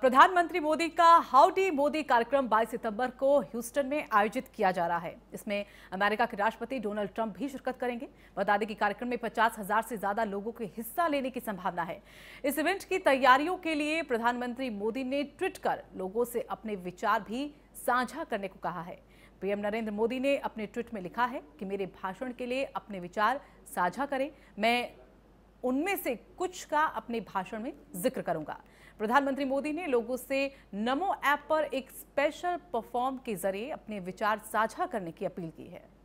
प्रधानमंत्री मोदी का हाउडी मोदी कार्यक्रम 22 सितंबर को ह्यूस्टन में आयोजित किया जा रहा है इसमें अमेरिका के राष्ट्रपति डोनाल्ड ट्रंप भी शिरकत करेंगे बता दें कि कार्यक्रम में पचास हजार से ज्यादा लोगों के हिस्सा लेने की संभावना है इस इवेंट की तैयारियों के लिए प्रधानमंत्री मोदी ने ट्वीट कर लोगों से अपने विचार भी साझा करने को कहा है पीएम नरेंद्र मोदी ने अपने ट्वीट में लिखा है कि मेरे भाषण के लिए अपने विचार साझा करें मैं उनमें से कुछ का अपने भाषण में जिक्र करूंगा प्रधानमंत्री मोदी ने लोगों से नमो ऐप पर एक स्पेशल परफॉर्म के जरिए अपने विचार साझा करने की अपील की है